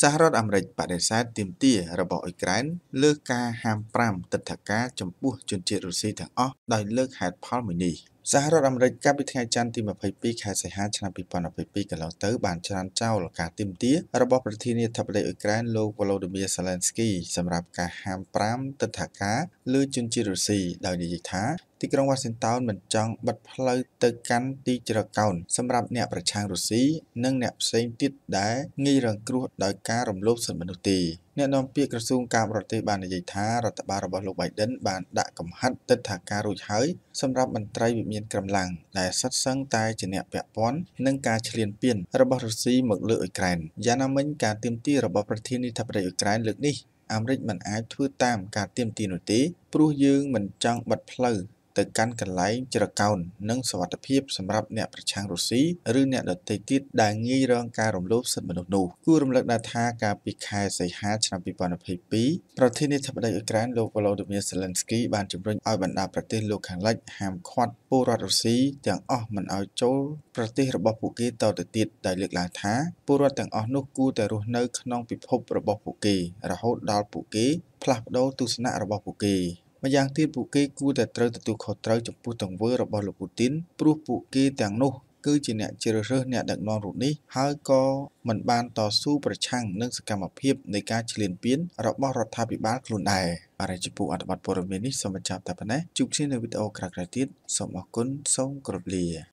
សហរដ្ឋអាមេរិកបដិសេធទាមទាររបស់អ៊ុយក្រែនលើការហាមប្រាមទិដ្ឋាការចំពោះជនជាតិរុស្ស៊ីទាំងអស់ដោយលើកហេតុផលមួយនេះសហរដ្ឋអាមេរិកកាលពីថ្ងៃច័ន្ទទី22ខែសីហាឆ្នាំ2022កន្លងទៅបានច្រានចោលការទាមទាររបស់ប្រធានាធិបតីអ៊ុយក្រែនលោក Volodymyr Zelensky សម្រាប់ការហាមប្រាមទិដ្ឋាការលើជនជាតិរុស្ស៊ីដោយនិយាយថាទីក្រុងវ៉ាស៊ីនតោនមិនចង់បិទផ្លូវទៅកាន់ទីជ្រកកោនសម្រាប់អ្នកប្រឆាំងរុស្ស៊ីនិងអ្នកផ្សេងទៀតដែលងាយរងគ្រោះដោយការរំលោភសិទ្ធិមនុស្សទេអ្នកនាំពាក្យក្រសួងការបរទេសបាននិយាយថារដ្ឋបាលរបស់លោក Biden បានដាក់កំហិតទិដ្ឋាការរួចហើយសម្រាប់មន្ត្រីវិមានក្រំឡាំងដែលសិតសឹងតែជាអ្នកពាក់ព័ន្ធនឹងការឈ្លានពានរបស់រុស្ស៊ីមកលើអ៊ុយក្រែនយ៉ាងណាមិញការទាមទាររបស់ប្រធានាធិបតីអ៊ុយក្រែនលើកនេះអាមេរិកមិនអាចធ្វើតាម ការទាមទារនោះទេព្រោះយើងមិនចង់បិទផ្លូវទៅកាន់កន្លែងជ្រកកោននិងសវត្ថភាពសម្រាប់អ្នកប្រឆាំងរុស្ស៊ីឬអ្នកដទៃទៀតដែលងាយរងការរំលោភសិទ្ធិមនុស្សនោះគួររំលឹកដែរថាកាលពីខែសីហាឆ្នាំ2022ប្រធានាធិបតីអ៊ុយក្រែនលោក Volodymyr Zelensky បានជំរុញឲ្យបណ្ដាប្រទេសលោកខាងលិចហាមឃាត់ពលរដ្ឋរុស្ស៊ីទាំងអស់មិនឲ្យចូលប្រទេសរបស់ពួកគេតទៅទៀតដោយលើកឡើងថាពលរដ្ឋទាំងអស់នោះគួរតែរស់នៅក្នុងពិភពរបស់ពួកគេរហូតដល់ពួកគេផ្លាស់ប្ដូរទស្សនៈរបស់ពួកគេម្យ៉ាងទៀតពួកគេគួរតែត្រូវទទួលខុសត្រូវចំពោះទង្វើរបស់លោកពូទីនព្រោះពួកគេទាំងនោះគឺជាអ្នកជ្រើសរើសអ្នកដឹកនាំរូបនេះហើយក៏មិនបានតស៊ូប្រឆាំងនឹងសកម្មភាពនៃការឈ្លានពានរបស់រដ្ឋាភិបាលខ្លួនដែរអរិយពុអត្ថបទព័ត៌មាននេះសូមបញ្ចប់តែប៉ុណ្ណេះជួបគ្នានៅវីដេអូក្រោយៗទៀតសូមអរគុណសូមគោរពលា